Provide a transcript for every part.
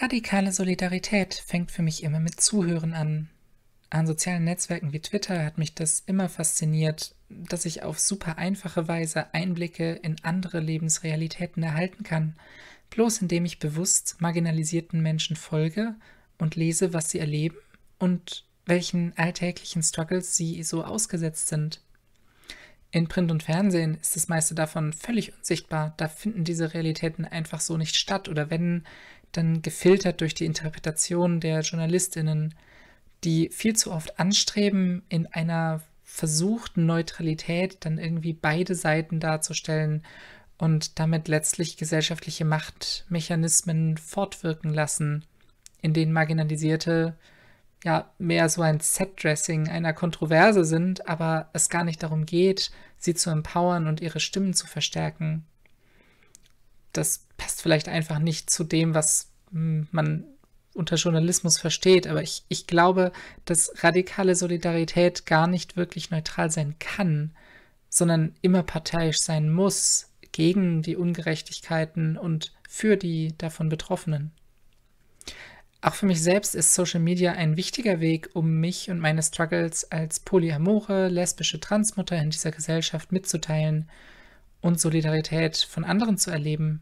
Radikale Solidarität fängt für mich immer mit Zuhören an. An sozialen Netzwerken wie Twitter hat mich das immer fasziniert, dass ich auf super einfache Weise Einblicke in andere Lebensrealitäten erhalten kann, bloß indem ich bewusst marginalisierten Menschen folge und lese, was sie erleben und welchen alltäglichen Struggles sie so ausgesetzt sind. In Print und Fernsehen ist das meiste davon völlig unsichtbar. Da finden diese Realitäten einfach so nicht statt oder wenn, dann gefiltert durch die Interpretation der Journalistinnen, die viel zu oft anstreben, in einer versuchten Neutralität dann irgendwie beide Seiten darzustellen und damit letztlich gesellschaftliche Machtmechanismen fortwirken lassen, in denen marginalisierte ja mehr so ein Set-Dressing einer Kontroverse sind, aber es gar nicht darum geht, sie zu empowern und ihre Stimmen zu verstärken. Das passt vielleicht einfach nicht zu dem, was hm, man unter Journalismus versteht, aber ich, ich glaube, dass radikale Solidarität gar nicht wirklich neutral sein kann, sondern immer parteiisch sein muss gegen die Ungerechtigkeiten und für die davon Betroffenen. Auch für mich selbst ist Social Media ein wichtiger Weg, um mich und meine Struggles als polyamore, lesbische Transmutter in dieser Gesellschaft mitzuteilen und Solidarität von anderen zu erleben.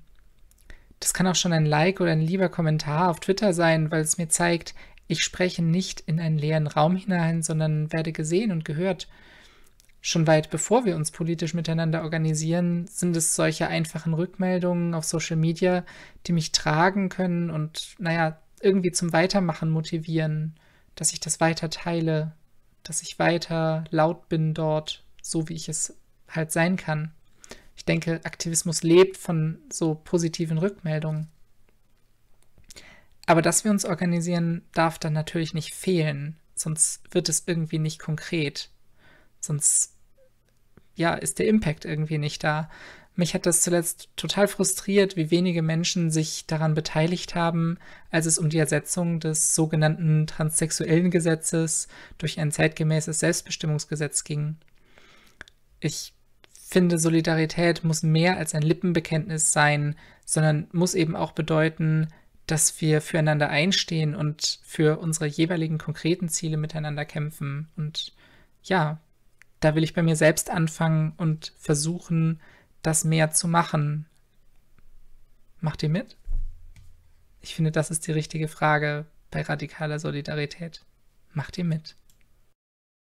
Das kann auch schon ein Like oder ein lieber Kommentar auf Twitter sein, weil es mir zeigt, ich spreche nicht in einen leeren Raum hinein, sondern werde gesehen und gehört. Schon weit bevor wir uns politisch miteinander organisieren, sind es solche einfachen Rückmeldungen auf Social Media, die mich tragen können und, naja, irgendwie zum Weitermachen motivieren, dass ich das weiter teile, dass ich weiter laut bin dort, so wie ich es halt sein kann. Ich denke, Aktivismus lebt von so positiven Rückmeldungen. Aber dass wir uns organisieren, darf dann natürlich nicht fehlen, sonst wird es irgendwie nicht konkret. Sonst ja, ist der Impact irgendwie nicht da. Mich hat das zuletzt total frustriert, wie wenige Menschen sich daran beteiligt haben, als es um die Ersetzung des sogenannten transsexuellen Gesetzes durch ein zeitgemäßes Selbstbestimmungsgesetz ging. Ich finde, Solidarität muss mehr als ein Lippenbekenntnis sein, sondern muss eben auch bedeuten, dass wir füreinander einstehen und für unsere jeweiligen konkreten Ziele miteinander kämpfen. Und ja, da will ich bei mir selbst anfangen und versuchen, das mehr zu machen. Macht ihr mit? Ich finde, das ist die richtige Frage bei radikaler Solidarität. Macht ihr mit?